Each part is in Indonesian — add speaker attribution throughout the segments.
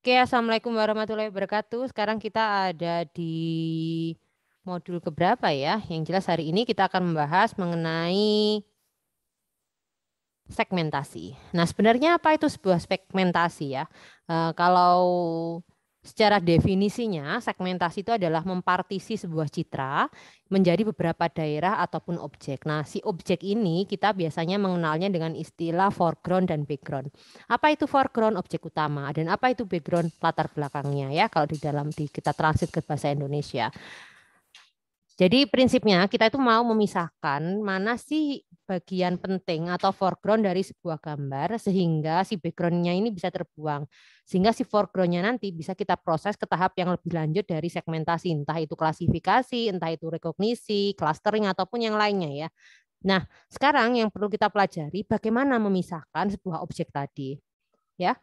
Speaker 1: Oke, Assalamualaikum warahmatullahi wabarakatuh. Sekarang kita ada di modul keberapa ya? Yang jelas hari ini kita akan membahas mengenai segmentasi. Nah, sebenarnya apa itu sebuah segmentasi ya? E, kalau Secara definisinya, segmentasi itu adalah mempartisi sebuah citra menjadi beberapa daerah ataupun objek. Nah, si objek ini kita biasanya mengenalnya dengan istilah foreground dan background. Apa itu foreground objek utama dan apa itu background latar belakangnya ya kalau di dalam di kita transit ke bahasa Indonesia. Jadi prinsipnya kita itu mau memisahkan mana sih bagian penting atau foreground dari sebuah gambar sehingga si backgroundnya ini bisa terbuang. Sehingga si foregroundnya nanti bisa kita proses ke tahap yang lebih lanjut dari segmentasi, entah itu klasifikasi, entah itu rekognisi, clustering, ataupun yang lainnya ya. Nah, sekarang yang perlu kita pelajari bagaimana memisahkan sebuah objek tadi. Ya,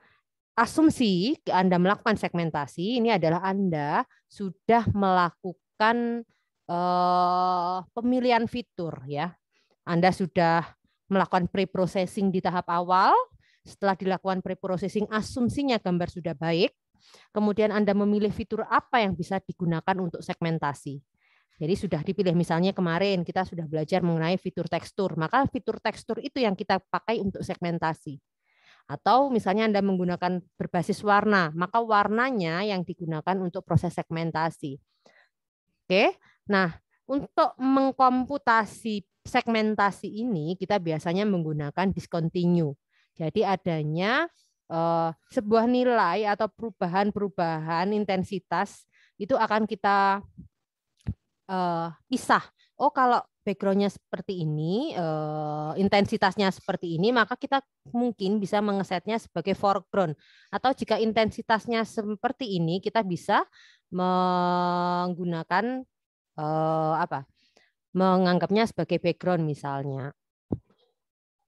Speaker 1: asumsi Anda melakukan segmentasi ini adalah Anda sudah melakukan uh, pemilihan fitur ya. Anda sudah melakukan pre-processing di tahap awal, setelah dilakukan pre-processing asumsinya gambar sudah baik, kemudian Anda memilih fitur apa yang bisa digunakan untuk segmentasi. Jadi sudah dipilih misalnya kemarin kita sudah belajar mengenai fitur tekstur, maka fitur tekstur itu yang kita pakai untuk segmentasi. Atau misalnya Anda menggunakan berbasis warna, maka warnanya yang digunakan untuk proses segmentasi. Oke, Nah, untuk mengkomputasi segmentasi ini kita biasanya menggunakan discontinue. Jadi adanya eh, sebuah nilai atau perubahan-perubahan intensitas itu akan kita eh, pisah. Oh kalau backgroundnya seperti ini, eh, intensitasnya seperti ini, maka kita mungkin bisa mengesetnya sebagai foreground. Atau jika intensitasnya seperti ini, kita bisa menggunakan eh, apa menganggapnya sebagai background misalnya.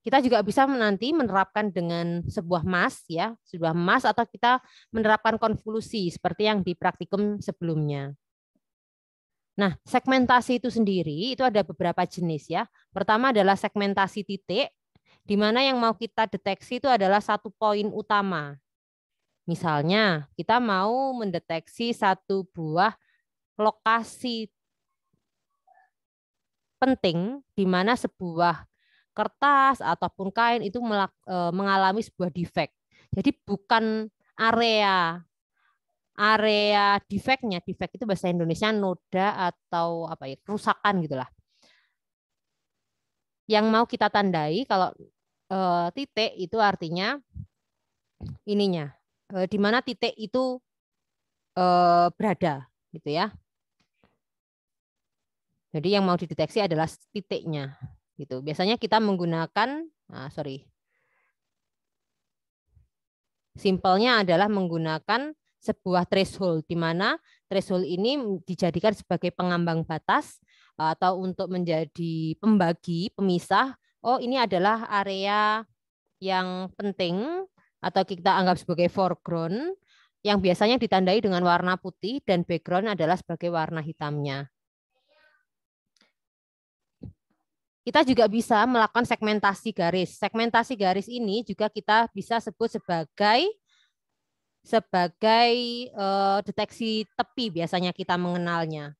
Speaker 1: Kita juga bisa nanti menerapkan dengan sebuah mas ya, sebuah mas atau kita menerapkan konvolusi seperti yang di praktikum sebelumnya. Nah, segmentasi itu sendiri itu ada beberapa jenis ya. Pertama adalah segmentasi titik di mana yang mau kita deteksi itu adalah satu poin utama. Misalnya, kita mau mendeteksi satu buah lokasi penting di mana sebuah kertas ataupun kain itu e, mengalami sebuah defect. Jadi bukan area area defeknya, defect itu bahasa Indonesia noda atau apa ya, kerusakan gitulah. Yang mau kita tandai kalau e, titik itu artinya ininya, e, di mana titik itu berada gitu ya. Jadi yang mau dideteksi adalah titiknya gitu. Biasanya kita menggunakan ah, sorry. Simpelnya adalah menggunakan sebuah threshold di mana threshold ini dijadikan sebagai pengambang batas atau untuk menjadi pembagi, pemisah, oh ini adalah area yang penting atau kita anggap sebagai foreground yang biasanya ditandai dengan warna putih dan background adalah sebagai warna hitamnya. Kita juga bisa melakukan segmentasi garis. Segmentasi garis ini juga kita bisa sebut sebagai sebagai uh, deteksi tepi biasanya kita mengenalnya.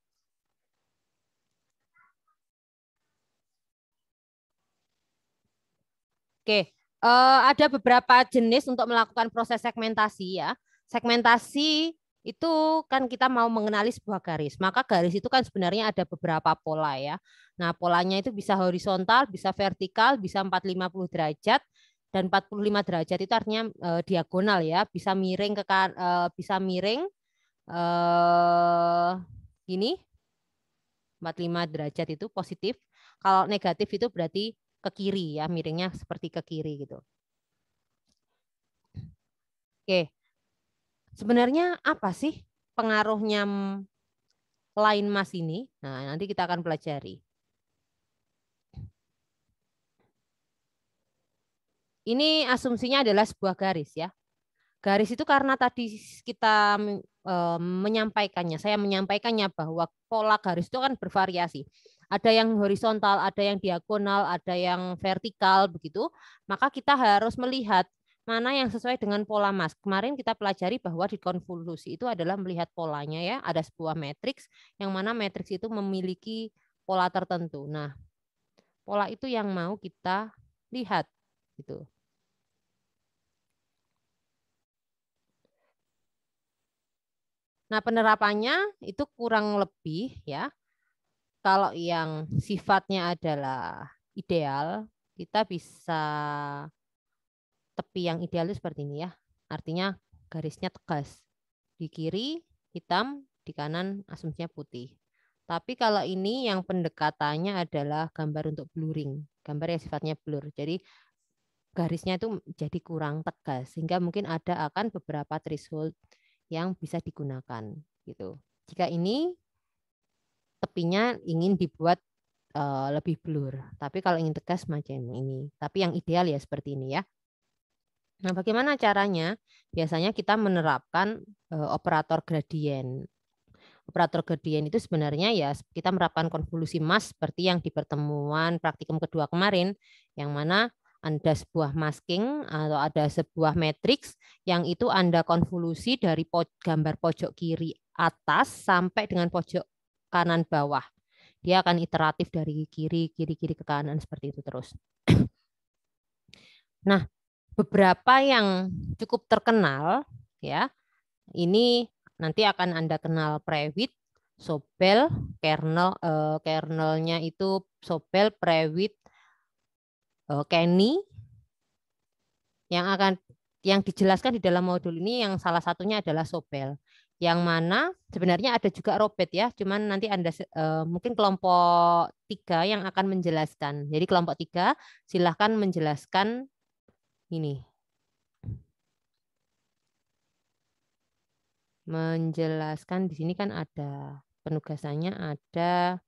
Speaker 1: Oke, uh, ada beberapa jenis untuk melakukan proses segmentasi ya. Segmentasi itu kan kita mau mengenali sebuah garis. Maka garis itu kan sebenarnya ada beberapa pola ya. Nah, polanya itu bisa horizontal, bisa vertikal, bisa 450 derajat dan 45 derajat itu artinya e, diagonal ya, bisa miring ke kan, e, bisa miring e, ini 45 derajat itu positif. Kalau negatif itu berarti ke kiri ya, miringnya seperti ke kiri gitu. Oke. Sebenarnya apa sih pengaruhnya lain mas ini? Nah, nanti kita akan pelajari. Ini asumsinya adalah sebuah garis ya. Garis itu karena tadi kita e, menyampaikannya, saya menyampaikannya bahwa pola garis itu kan bervariasi. Ada yang horizontal, ada yang diagonal, ada yang vertikal begitu. Maka kita harus melihat mana yang sesuai dengan pola mas. Kemarin kita pelajari bahwa di konvolusi itu adalah melihat polanya ya, ada sebuah matriks yang mana matriks itu memiliki pola tertentu. Nah, pola itu yang mau kita lihat gitu. Nah, penerapannya itu kurang lebih ya. Kalau yang sifatnya adalah ideal, kita bisa tepi yang idealis seperti ini ya. Artinya garisnya tegas. Di kiri hitam, di kanan asumsinya putih. Tapi kalau ini yang pendekatannya adalah gambar untuk blurring, gambar yang sifatnya blur. Jadi garisnya itu jadi kurang tegas sehingga mungkin ada akan beberapa threshold yang bisa digunakan gitu. Jika ini tepinya ingin dibuat uh, lebih blur. Tapi kalau ingin tegas macam ini. Tapi yang ideal ya seperti ini ya. Nah, bagaimana caranya? Biasanya kita menerapkan e, operator gradien. Operator gradien itu sebenarnya ya kita menerapkan konvolusi mas seperti yang di pertemuan praktikum kedua kemarin, yang mana ada sebuah masking atau ada sebuah matriks yang itu Anda konvolusi dari gambar pojok kiri atas sampai dengan pojok kanan bawah. Dia akan iteratif dari kiri, kiri, kiri ke kanan seperti itu terus. Nah, beberapa yang cukup terkenal ya. Ini nanti akan Anda kenal Prewit, Sobel, kernel eh, kernelnya itu Sobel, Prewit, eh, Kenny yang akan yang dijelaskan di dalam modul ini yang salah satunya adalah Sobel yang mana sebenarnya ada juga Robert ya, cuman nanti Anda eh, mungkin kelompok tiga yang akan menjelaskan. Jadi kelompok tiga silahkan menjelaskan ini menjelaskan di sini kan ada penugasannya ada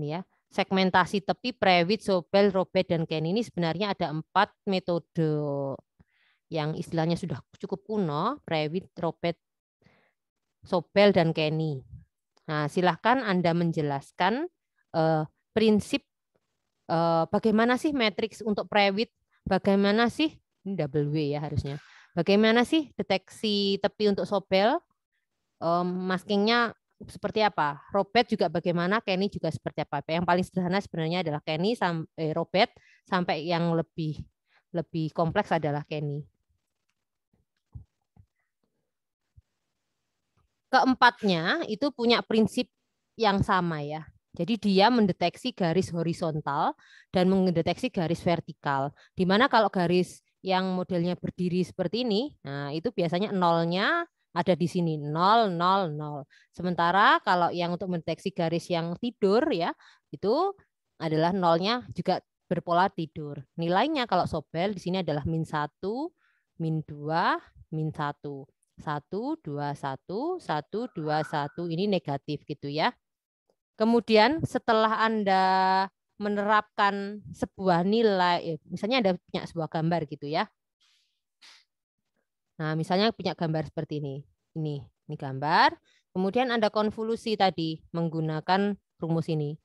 Speaker 1: ini ya segmentasi tepi Prewit, Sobel, Robert dan Ken ini sebenarnya ada empat metode yang istilahnya sudah cukup kuno Prewit, Robert, Sobel dan Kenny. Nah silahkan anda menjelaskan eh, prinsip eh, bagaimana sih matriks untuk Prewit Bagaimana sih, ini double W ya harusnya, bagaimana sih deteksi tepi untuk sopel Um, maskingnya seperti apa? Robert juga bagaimana, Kenny juga seperti apa? Yang paling sederhana sebenarnya adalah Kenny, sam eh, Robert, sampai yang lebih lebih kompleks adalah Kenny. Keempatnya itu punya prinsip yang sama ya. Jadi dia mendeteksi garis horizontal dan mendeteksi garis vertikal. Di mana kalau garis yang modelnya berdiri seperti ini, nah itu biasanya nolnya ada di sini 0 0 0. Sementara kalau yang untuk mendeteksi garis yang tidur ya, itu adalah nolnya juga berpola tidur. Nilainya kalau Sobel di sini adalah min 1, min 2, min 1. 1 2 1 1 2 1 ini negatif gitu ya. Kemudian setelah Anda menerapkan sebuah nilai, eh, misalnya Anda punya sebuah gambar gitu ya. Nah, misalnya punya gambar seperti ini. Ini, ini gambar. Kemudian Anda konvolusi tadi menggunakan rumus ini.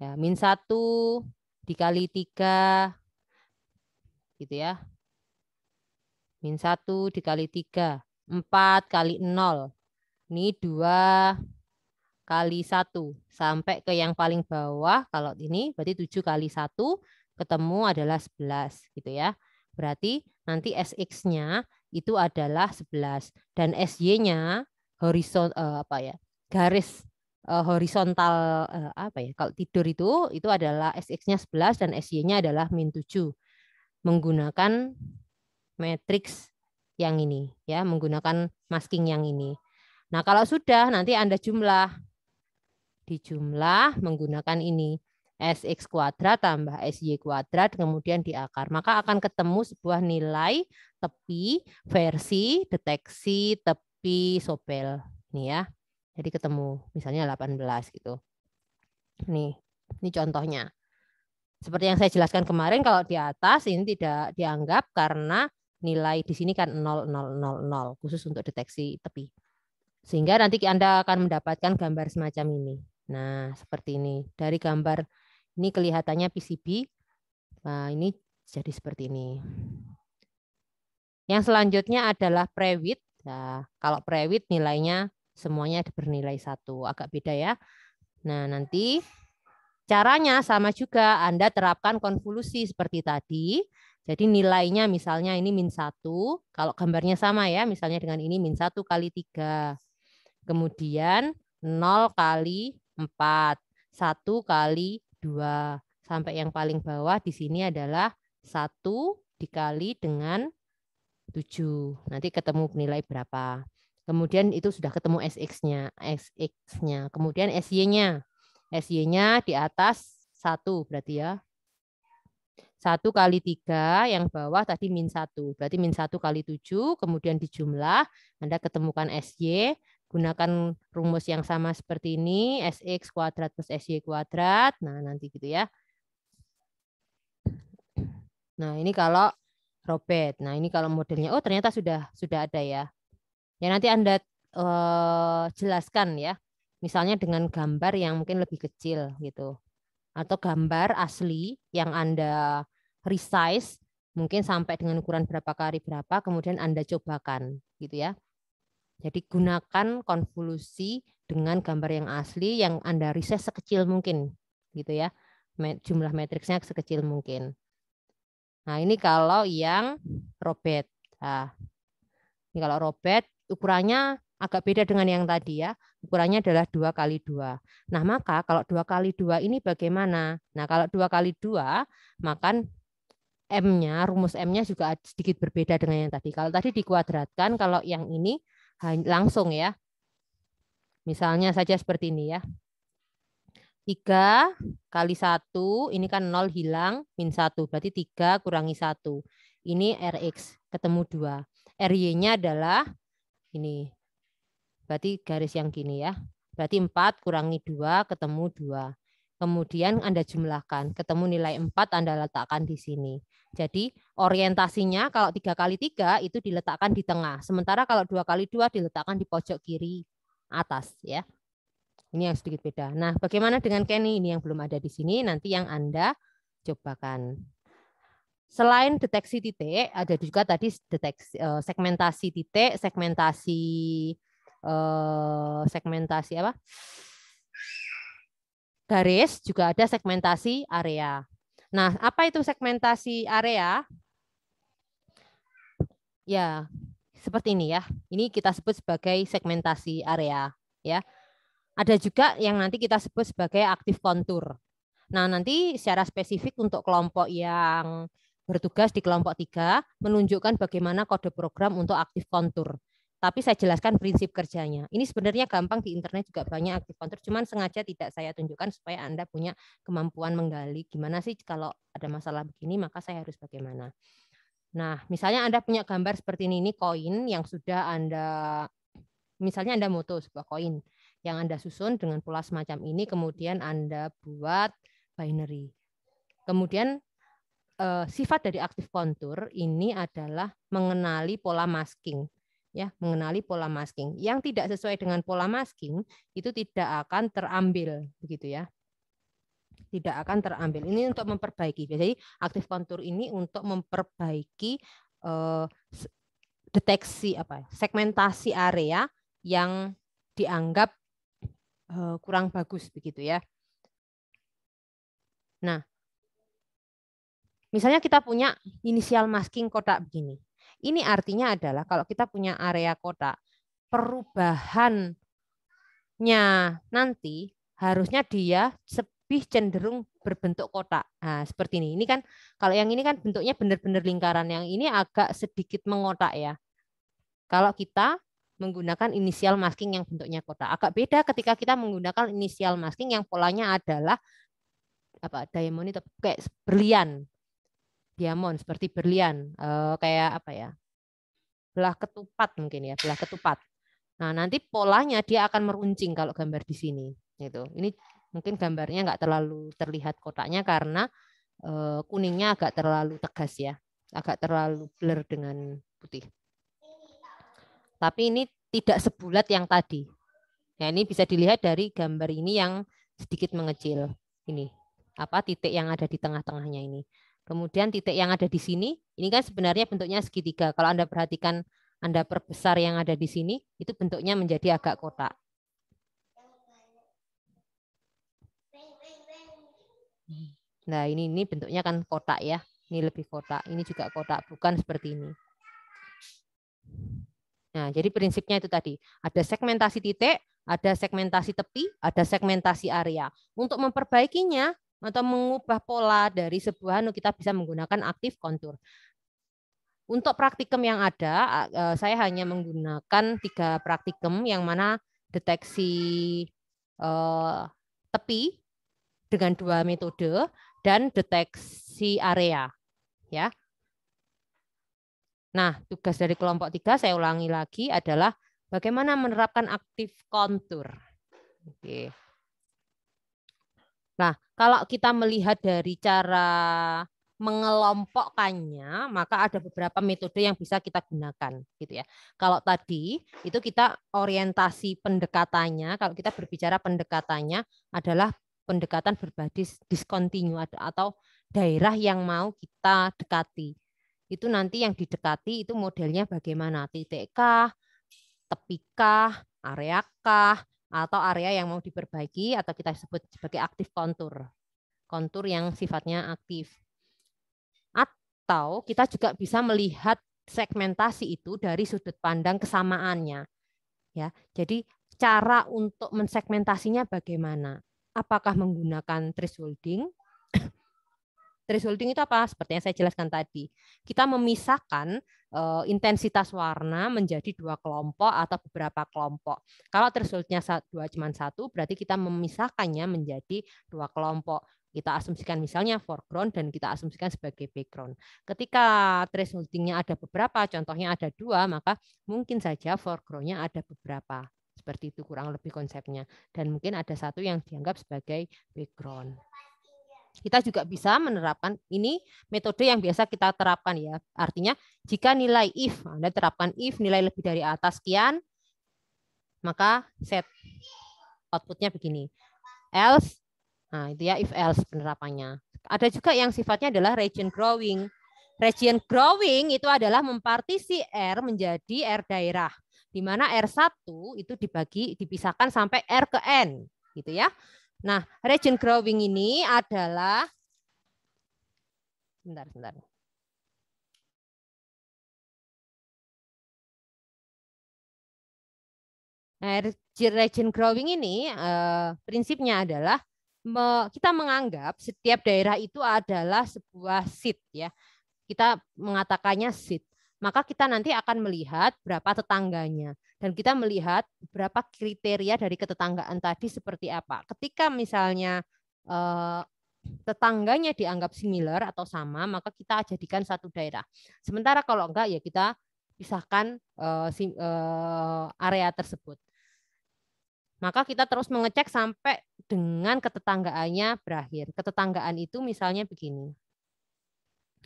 Speaker 1: Ya, min 1 dikali 3 gitu ya. Min 1 dikali 3, 4 kali 0. Ini 2 kali satu sampai ke yang paling bawah. Kalau ini berarti tujuh kali satu ketemu adalah sebelas gitu ya. Berarti nanti SX-nya itu adalah sebelas dan SY-nya horizon uh, apa ya? garis uh, horizontal uh, apa ya? Kalau tidur itu itu adalah SX-nya sebelas dan SY-nya adalah min tujuh menggunakan matrix yang ini ya, menggunakan masking yang ini. Nah, kalau sudah nanti Anda jumlah jumlah menggunakan ini sx kuadrat tambah sy kuadrat kemudian diakar. Maka akan ketemu sebuah nilai tepi versi deteksi tepi Sobel. Nih ya. Jadi ketemu misalnya 18 gitu. Nih, ini contohnya. Seperti yang saya jelaskan kemarin kalau di atas ini tidak dianggap karena nilai di sini kan 0000 khusus untuk deteksi tepi. Sehingga nanti Anda akan mendapatkan gambar semacam ini. Nah, seperti ini. Dari gambar ini kelihatannya PCB. Nah, ini jadi seperti ini. Yang selanjutnya adalah prewit. Nah, kalau prewit nilainya semuanya bernilai satu, agak beda ya. Nah, nanti caranya sama juga. Anda terapkan konvolusi seperti tadi. Jadi nilainya misalnya ini min satu kalau gambarnya sama ya, misalnya dengan ini min satu kali tiga Kemudian 0 kali 4. 1 kali 2. Sampai yang paling bawah di sini adalah 1 dikali dengan 7. Nanti ketemu nilai berapa. Kemudian itu sudah ketemu SX-nya, SX-nya. Kemudian SY-nya. SY-nya di atas 1 berarti ya. 1 kali 3, yang bawah tadi min 1. Berarti min 1 kali 7, kemudian dijumlah, Anda ketemukan SY gunakan rumus yang sama seperti ini, SX kuadrat plus SY kuadrat. Nah, nanti gitu ya. Nah, ini kalau robet. Nah, ini kalau modelnya oh ternyata sudah sudah ada ya. Ya nanti Anda uh, jelaskan ya. Misalnya dengan gambar yang mungkin lebih kecil gitu. Atau gambar asli yang Anda resize mungkin sampai dengan ukuran berapa kali berapa kemudian Anda cobakan gitu ya. Jadi gunakan konvolusi dengan gambar yang asli yang Anda riset sekecil mungkin gitu ya. Jumlah matriksnya sekecil mungkin. Nah, ini kalau yang robet. Nah, ini kalau robet ukurannya agak beda dengan yang tadi ya. Ukurannya adalah dua kali dua. Nah, maka kalau dua kali dua ini bagaimana? Nah, kalau dua kali dua, maka M-nya, rumus M-nya juga sedikit berbeda dengan yang tadi. Kalau tadi dikuadratkan, kalau yang ini langsung ya. Misalnya saja seperti ini ya. 3 kali 1, ini kan 0 hilang, min 1. Berarti 3 kurangi 1. Ini Rx, ketemu 2. RY-nya adalah ini. Berarti garis yang gini ya. Berarti 4 kurangi 2 ketemu 2. Kemudian Anda jumlahkan. Ketemu nilai 4 Anda letakkan di sini. Jadi orientasinya kalau tiga kali tiga itu diletakkan di tengah, sementara kalau dua kali dua diletakkan di pojok kiri atas ya. Ini yang sedikit beda. Nah, bagaimana dengan Kenny ini yang belum ada di sini? Nanti yang Anda cobakan. Selain deteksi titik, ada juga tadi deteksi eh, segmentasi titik, segmentasi eh, segmentasi apa? Garis juga ada segmentasi area. Nah, apa itu segmentasi area? Ya, seperti ini ya. Ini kita sebut sebagai segmentasi area, ya. Ada juga yang nanti kita sebut sebagai aktif kontur. Nah, nanti secara spesifik untuk kelompok yang bertugas di kelompok tiga menunjukkan bagaimana kode program untuk aktif kontur tapi saya jelaskan prinsip kerjanya. Ini sebenarnya gampang di internet juga banyak aktif counter, cuman sengaja tidak saya tunjukkan supaya Anda punya kemampuan menggali gimana sih kalau ada masalah begini maka saya harus bagaimana. Nah, misalnya Anda punya gambar seperti ini, ini koin yang sudah Anda, misalnya Anda moto sebuah koin yang Anda susun dengan pola semacam ini, kemudian Anda buat binary. Kemudian eh, sifat dari aktif kontur ini adalah mengenali pola masking ya mengenali pola masking. Yang tidak sesuai dengan pola masking itu tidak akan terambil begitu ya. Tidak akan terambil. Ini untuk memperbaiki. Jadi aktif kontur ini untuk memperbaiki eh, deteksi apa ya, segmentasi area yang dianggap eh, kurang bagus begitu ya. Nah, misalnya kita punya inisial masking kotak begini. Ini artinya adalah kalau kita punya area kota, perubahannya nanti harusnya dia lebih cenderung berbentuk kotak. Nah, seperti ini. Ini kan kalau yang ini kan bentuknya benar-benar lingkaran, yang ini agak sedikit mengotak ya. Kalau kita menggunakan inisial masking yang bentuknya kotak. Agak beda ketika kita menggunakan inisial masking yang polanya adalah apa diamond itu kayak berlian diamond seperti berlian eh, kayak apa ya belah ketupat mungkin ya belah ketupat nah nanti polanya dia akan meruncing kalau gambar di sini gitu ini mungkin gambarnya nggak terlalu terlihat kotaknya karena eh, kuningnya agak terlalu tegas ya agak terlalu blur dengan putih tapi ini tidak sebulat yang tadi ya ini bisa dilihat dari gambar ini yang sedikit mengecil ini apa titik yang ada di tengah-tengahnya ini Kemudian titik yang ada di sini, ini kan sebenarnya bentuknya segitiga. Kalau Anda perhatikan, Anda perbesar yang ada di sini, itu bentuknya menjadi agak kotak. Nah, ini ini bentuknya kan kotak ya. Ini lebih kotak, ini juga kotak, bukan seperti ini. Nah, jadi prinsipnya itu tadi. Ada segmentasi titik, ada segmentasi tepi, ada segmentasi area. Untuk memperbaikinya, atau mengubah pola dari sebuah anu kita bisa menggunakan aktif kontur. Untuk praktikum yang ada, e, saya hanya menggunakan tiga praktikum yang mana deteksi e, tepi dengan dua metode dan deteksi area. Ya, Nah, tugas dari kelompok tiga saya ulangi lagi adalah bagaimana menerapkan aktif kontur. Oke. Kalau kita melihat dari cara mengelompokkannya, maka ada beberapa metode yang bisa kita gunakan, gitu ya. Kalau tadi itu kita orientasi pendekatannya, kalau kita berbicara pendekatannya adalah pendekatan berbasis diskontinu atau daerah yang mau kita dekati. Itu nanti yang didekati itu modelnya bagaimana? Titik kah, area areakah, atau area yang mau diperbaiki atau kita sebut sebagai aktif kontur. Kontur yang sifatnya aktif. Atau kita juga bisa melihat segmentasi itu dari sudut pandang kesamaannya. Ya, jadi cara untuk mensegmentasinya bagaimana? Apakah menggunakan thresholding Resulting itu apa? Seperti yang saya jelaskan tadi. Kita memisahkan uh, intensitas warna menjadi dua kelompok atau beberapa kelompok. Kalau resultnya dua cuma satu, berarti kita memisahkannya menjadi dua kelompok. Kita asumsikan misalnya foreground dan kita asumsikan sebagai background. Ketika resultingnya ada beberapa, contohnya ada dua, maka mungkin saja foregroundnya ada beberapa. Seperti itu kurang lebih konsepnya. Dan mungkin ada satu yang dianggap sebagai background kita juga bisa menerapkan ini metode yang biasa kita terapkan ya. Artinya jika nilai if Anda terapkan if nilai lebih dari atas kian maka set outputnya begini. Else nah itu ya if else penerapannya. Ada juga yang sifatnya adalah region growing. Region growing itu adalah mempartisi R menjadi R daerah di mana R1 itu dibagi dipisahkan sampai R ke N gitu ya. Nah, region growing ini adalah sebentar, sebentar. Nah, region growing ini eh, prinsipnya adalah kita menganggap setiap daerah itu adalah sebuah seed ya. Kita mengatakannya seed. Maka kita nanti akan melihat berapa tetangganya. Dan kita melihat berapa kriteria dari ketetanggaan tadi seperti apa. Ketika misalnya eh, tetangganya dianggap similar atau sama, maka kita jadikan satu daerah. Sementara kalau enggak ya kita pisahkan eh, sim, eh, area tersebut. Maka kita terus mengecek sampai dengan ketetanggaannya berakhir. Ketetanggaan itu misalnya begini.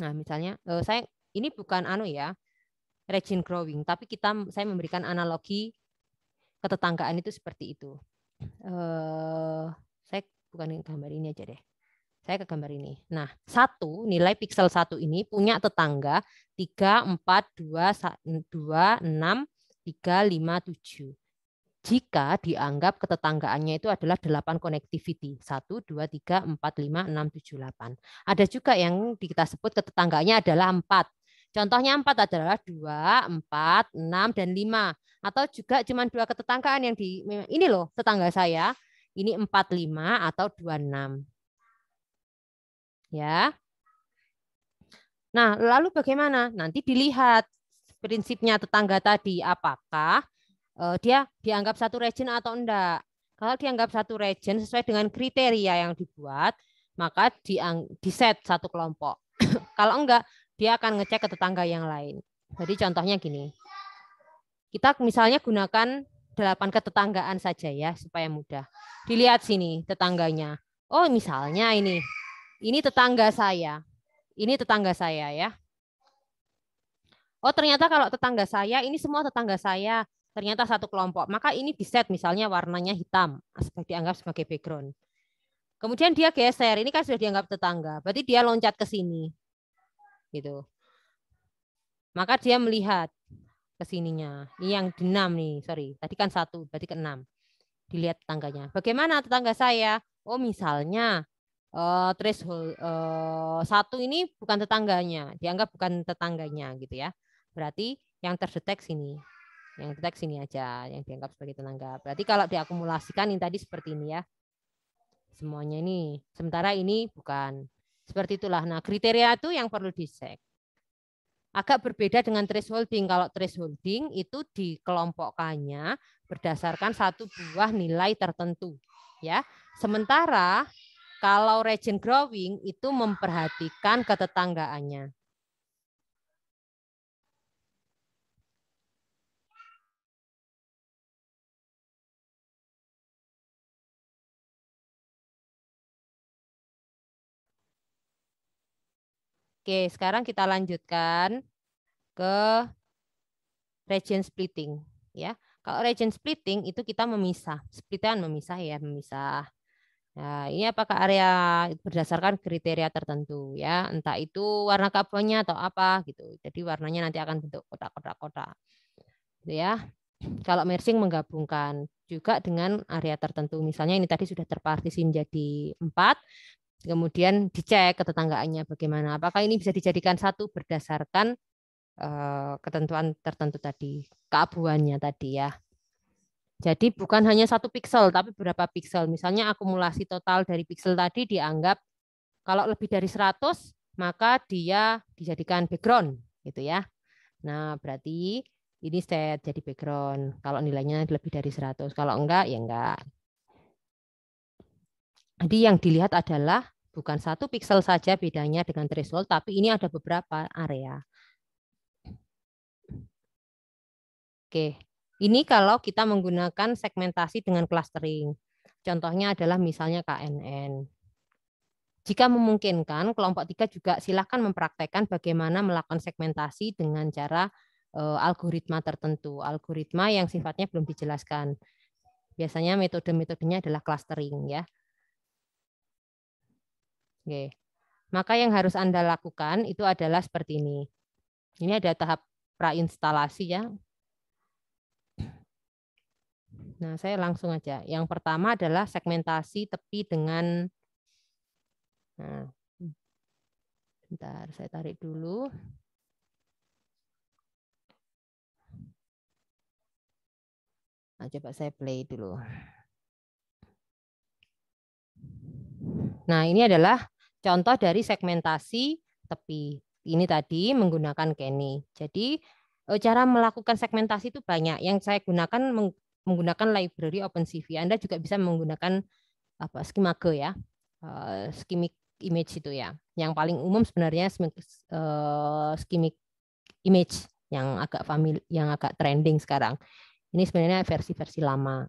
Speaker 1: Nah, misalnya eh, saya ini bukan anu ya, Region growing. Tapi kita saya memberikan analogi ketetanggaan itu seperti itu. Uh, saya bukan gambar ini aja deh. Saya ke gambar ini. Nah, satu nilai pixel satu ini punya tetangga 3, 4, 2, 2, 6, 3, 5, 7 jika dianggap ketetanggaannya itu adalah 8 connectivity. 1, 2, 3, 4, 5, 6, 7, 8. Ada juga yang kita sebut ketetanggaannya adalah 4, Contohnya empat adalah dua empat enam dan lima Atau juga cuma dua ketetanggaan yang di, ini loh tetangga saya, ini empat lima atau dua enam Ya. Nah, lalu bagaimana? Nanti dilihat prinsipnya tetangga tadi apakah uh, dia dianggap satu region atau enggak. Kalau dianggap satu region sesuai dengan kriteria yang dibuat, maka di set satu kelompok. Kalau enggak, dia akan ngecek ke tetangga yang lain. Jadi contohnya gini, kita misalnya gunakan delapan ketetanggaan saja ya supaya mudah. Dilihat sini tetangganya. Oh misalnya ini, ini tetangga saya, ini tetangga saya ya. Oh ternyata kalau tetangga saya, ini semua tetangga saya, ternyata satu kelompok. Maka ini bisa misalnya warnanya hitam, ah, seperti dianggap sebagai background. Kemudian dia geser, ini kan sudah dianggap tetangga, berarti dia loncat ke sini gitu. Maka dia melihat ke sininya. Ini yang enam nih, sorry. Tadi kan satu, berarti keenam Dilihat tetangganya. Bagaimana tetangga saya? Oh misalnya uh, threshold uh, satu ini bukan tetangganya, dianggap bukan tetangganya gitu ya. Berarti yang terdeteksi ini, yang terdetek ini aja, yang dianggap sebagai tetangga. Berarti kalau diakumulasikan ini tadi seperti ini ya. Semuanya ini, sementara ini bukan. Seperti itulah. Nah, kriteria itu yang perlu dicek. Agak berbeda dengan thresholding. Kalau thresholding itu dikelompokkannya berdasarkan satu buah nilai tertentu, ya. Sementara kalau region growing itu memperhatikan ketetanggaannya. Oke, sekarang kita lanjutkan ke region splitting ya. Kalau region splitting itu kita memisah, splitan memisah ya, memisah. Nah, ini apakah area berdasarkan kriteria tertentu ya, entah itu warna kabelnya atau apa gitu. Jadi warnanya nanti akan bentuk kotak-kotak-kotak. Gitu ya. Kalau mersing menggabungkan juga dengan area tertentu. Misalnya ini tadi sudah terpartisi menjadi empat, Kemudian dicek ketetanggaannya bagaimana. Apakah ini bisa dijadikan satu berdasarkan eh, ketentuan tertentu tadi, keabuannya tadi ya. Jadi bukan hanya satu piksel, tapi berapa piksel. Misalnya akumulasi total dari piksel tadi dianggap kalau lebih dari 100, maka dia dijadikan background gitu ya. Nah, berarti ini set jadi background. Kalau nilainya lebih dari 100, kalau enggak ya enggak. Jadi yang dilihat adalah Bukan satu pixel saja bedanya dengan threshold, tapi ini ada beberapa area. Oke, ini kalau kita menggunakan segmentasi dengan clustering. Contohnya adalah misalnya KNN. Jika memungkinkan, kelompok tiga juga silakan mempraktekkan bagaimana melakukan segmentasi dengan cara eh, algoritma tertentu, algoritma yang sifatnya belum dijelaskan. Biasanya metode-metodenya adalah clustering ya. Oke, Maka yang harus Anda lakukan itu adalah seperti ini. Ini ada tahap prainstalasi ya. Nah, saya langsung aja. Yang pertama adalah segmentasi tepi dengan Nah, bentar saya tarik dulu. Nah, coba saya play dulu. Nah, ini adalah Contoh dari segmentasi tepi. Ini tadi menggunakan Kenny. Jadi e, cara melakukan segmentasi itu banyak. Yang saya gunakan menggunakan library OpenCV. Anda juga bisa menggunakan apa Schemago ya. E, schemic image itu ya. Yang paling umum sebenarnya schemic e, image yang agak famili yang agak trending sekarang. Ini sebenarnya versi-versi lama.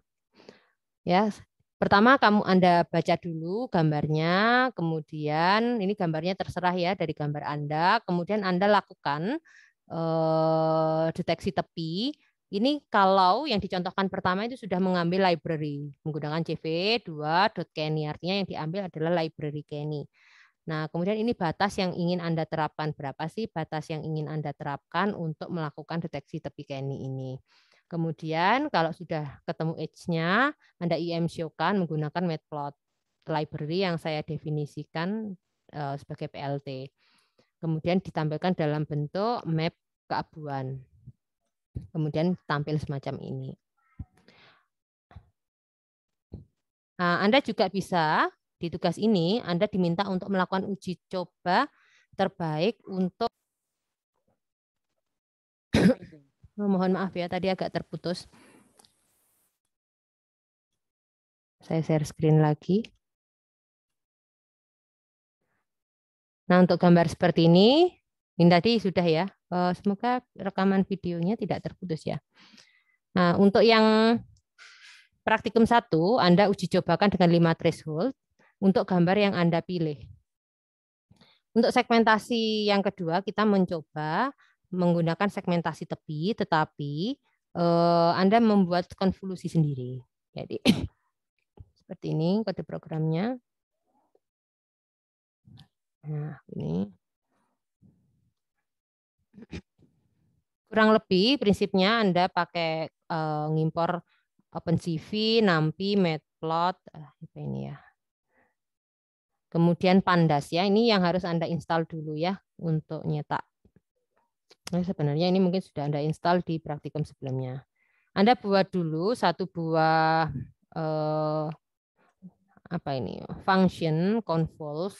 Speaker 1: Ya, Pertama kamu Anda baca dulu gambarnya, kemudian ini gambarnya terserah ya dari gambar Anda, kemudian Anda lakukan eh, deteksi tepi. Ini kalau yang dicontohkan pertama itu sudah mengambil library menggunakan CV2.kenny, artinya yang diambil adalah library Kenny. Nah, kemudian ini batas yang ingin Anda terapkan. Berapa sih batas yang ingin Anda terapkan untuk melakukan deteksi tepi Kenny ini? Kemudian kalau sudah ketemu edge nya Anda IM-kan menggunakan matplot library yang saya definisikan eh, sebagai PLT. Kemudian ditampilkan dalam bentuk map keabuan. Kemudian tampil semacam ini. Ah, Anda juga bisa di tugas ini Anda diminta untuk melakukan uji coba terbaik untuk Oh, mohon maaf ya, tadi agak terputus. Saya share screen lagi. Nah, untuk gambar seperti ini, ini tadi sudah ya. Eh, semoga rekaman videonya tidak terputus ya. Nah, untuk yang praktikum satu, Anda uji cobakan dengan lima threshold untuk gambar yang Anda pilih. Untuk segmentasi yang kedua, kita mencoba menggunakan segmentasi tepi, tetapi eh, Anda membuat konvolusi sendiri. Jadi seperti ini kode programnya. Nah, ini. Kurang lebih prinsipnya Anda pakai uh, ngimpor OpenCV, NumPy, Matplot, ah, apa ini ya. Kemudian Pandas ya, ini yang harus Anda install dulu ya untuk nyetak Nah, sebenarnya ini mungkin sudah Anda install di praktikum sebelumnya. Anda buat dulu satu buah eh, apa ini function convolve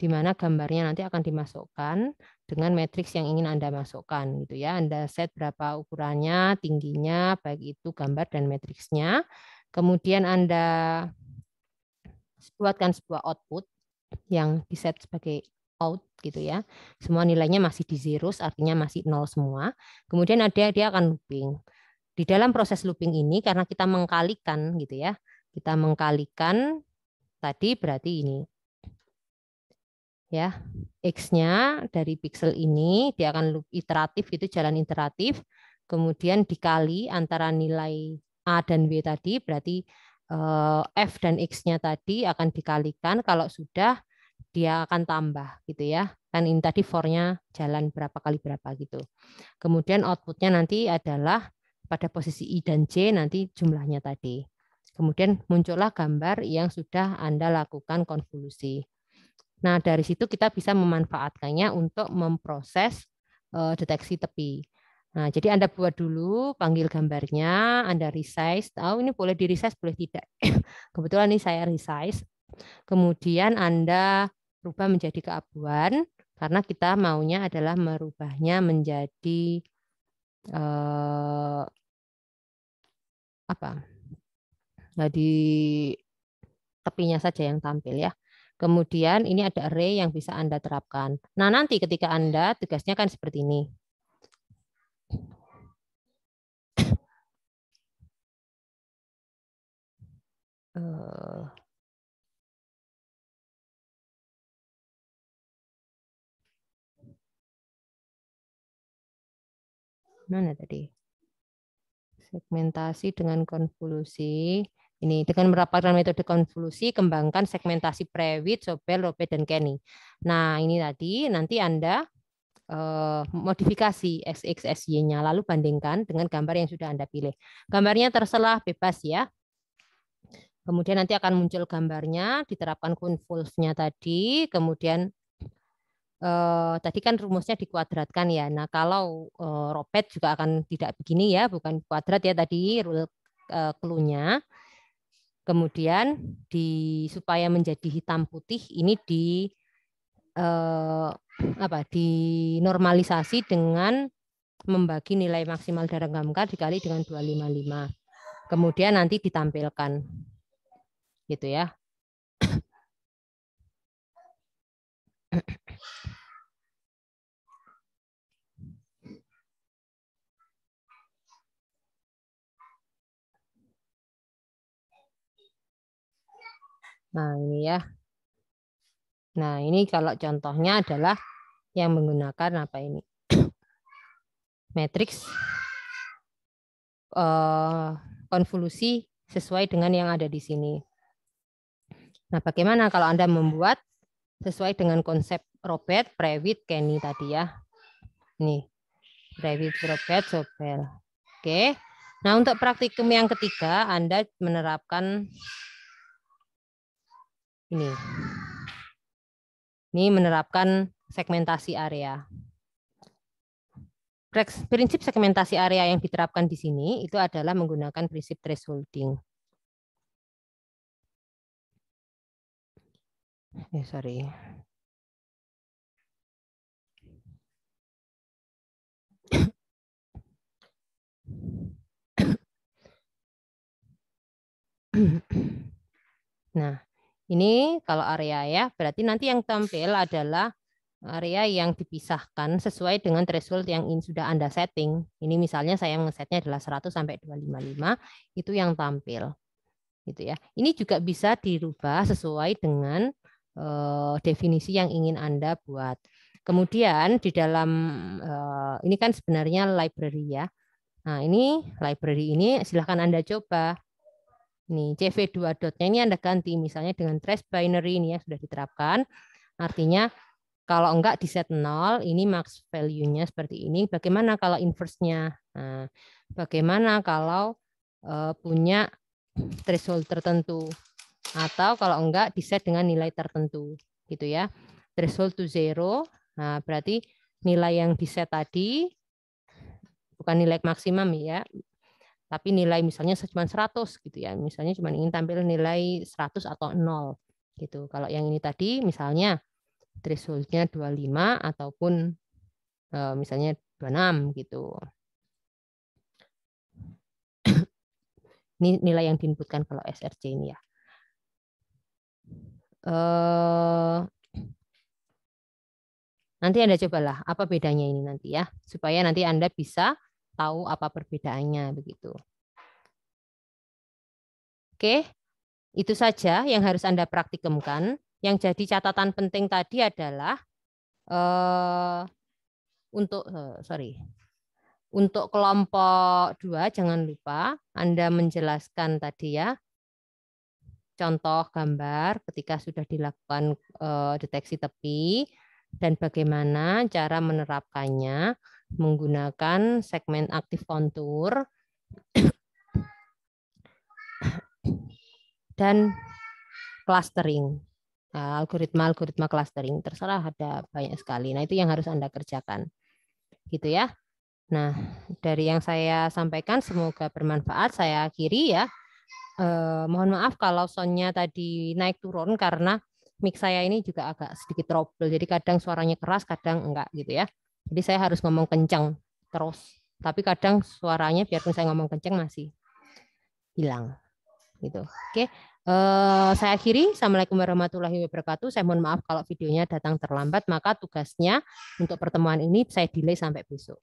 Speaker 1: di mana gambarnya nanti akan dimasukkan dengan matriks yang ingin Anda masukkan gitu ya. Anda set berapa ukurannya, tingginya, baik itu gambar dan matriksnya. Kemudian Anda buatkan sebuah output yang di set sebagai out gitu ya. Semua nilainya masih di zero, artinya masih nol semua. Kemudian ada dia akan looping. Di dalam proses looping ini karena kita mengkalikan gitu ya. Kita mengkalikan tadi berarti ini. Ya, x-nya dari pixel ini dia akan loop iteratif itu jalan iteratif. Kemudian dikali antara nilai A dan B tadi berarti eh, F dan X-nya tadi akan dikalikan. Kalau sudah dia akan tambah gitu ya. Kan ini tadi fornya jalan berapa kali berapa gitu. Kemudian outputnya nanti adalah pada posisi I dan J nanti jumlahnya tadi. Kemudian muncullah gambar yang sudah Anda lakukan konvolusi. Nah, dari situ kita bisa memanfaatkannya untuk memproses eh, deteksi tepi. Nah, jadi Anda buat dulu, panggil gambarnya, Anda resize. Oh, ini boleh di resize, boleh tidak. Kebetulan ini saya resize. Kemudian Anda rubah menjadi keabuan karena kita maunya adalah merubahnya menjadi eh, apa? Jadi tepinya saja yang tampil ya. Kemudian ini ada array yang bisa Anda terapkan. Nah, nanti ketika Anda tugasnya kan seperti ini. Uh, mana tadi? Segmentasi dengan konvolusi. Ini dengan merapatkan metode konvolusi, kembangkan segmentasi Prewitt, Sobel, Robert, dan Kenny. Nah, ini tadi nanti Anda eh, modifikasi XXSY-nya, lalu bandingkan dengan gambar yang sudah Anda pilih. Gambarnya terserah bebas ya. Kemudian nanti akan muncul gambarnya, diterapkan konvulsnya tadi, kemudian eh, tadi kan rumusnya dikuadratkan ya. Nah, kalau eh, robet juga akan tidak begini ya, bukan kuadrat ya tadi rule eh, Kemudian di supaya menjadi hitam putih ini di eh, apa dinormalisasi dengan membagi nilai maksimal darah gamka dikali dengan 255. Kemudian nanti ditampilkan. Gitu ya. Nah, ini ya. Nah, ini kalau contohnya adalah yang menggunakan apa ini? matrix uh, konvolusi sesuai dengan yang ada di sini. Nah, bagaimana kalau Anda membuat sesuai dengan konsep Robert, Private Kenny tadi ya. Nih, Private Robert, Sobel. Oke. Nah, untuk praktikum yang ketiga, Anda menerapkan ini. Ini menerapkan segmentasi area. Prinsip segmentasi area yang diterapkan di sini itu adalah menggunakan prinsip thresholding. Eh, sorry. Nah, ini kalau area ya, berarti nanti yang tampil adalah area yang dipisahkan sesuai dengan threshold yang sudah Anda setting. Ini misalnya saya ngesetnya adalah 100 sampai 255, itu yang tampil. Gitu ya. Ini juga bisa dirubah sesuai dengan uh, definisi yang ingin Anda buat. Kemudian di dalam uh, ini kan sebenarnya library ya. Nah, ini library ini silahkan Anda coba Nih, CV2 dotnya ini Anda ganti misalnya dengan trace binary ini ya sudah diterapkan. Artinya kalau enggak di set nol, ini max value-nya seperti ini. Bagaimana kalau inverse-nya? Nah, bagaimana kalau uh, punya threshold tertentu? Atau kalau enggak di set dengan nilai tertentu gitu ya. Threshold to zero, nah berarti nilai yang di set tadi bukan nilai maksimum ya, tapi nilai misalnya cuma 100 gitu ya. Misalnya cuma ingin tampil nilai 100 atau 0 gitu. Kalau yang ini tadi misalnya thresholdnya 25 ataupun e, misalnya 26 gitu. ini nilai yang diinputkan kalau SRC ini ya. E, nanti Anda cobalah apa bedanya ini nanti ya, supaya nanti Anda bisa tahu apa perbedaannya begitu. Oke, itu saja yang harus Anda praktikumkan. Yang jadi catatan penting tadi adalah eh, untuk eh, sorry untuk kelompok dua jangan lupa Anda menjelaskan tadi ya contoh gambar ketika sudah dilakukan eh, deteksi tepi dan bagaimana cara menerapkannya menggunakan segmen aktif kontur dan clustering. Ah, algoritma-algoritma clustering terserah ada banyak sekali. Nah, itu yang harus Anda kerjakan. Gitu ya. Nah, dari yang saya sampaikan semoga bermanfaat. Saya akhiri ya. Eh, mohon maaf kalau soundnya tadi naik turun karena mic saya ini juga agak sedikit trouble. Jadi kadang suaranya keras, kadang enggak gitu ya. Jadi saya harus ngomong kencang terus. Tapi kadang suaranya biarpun saya ngomong kencang masih hilang. Gitu. Oke. Eh, saya akhiri. Assalamualaikum warahmatullahi wabarakatuh. Saya mohon maaf kalau videonya datang terlambat, maka tugasnya untuk pertemuan ini saya delay sampai besok.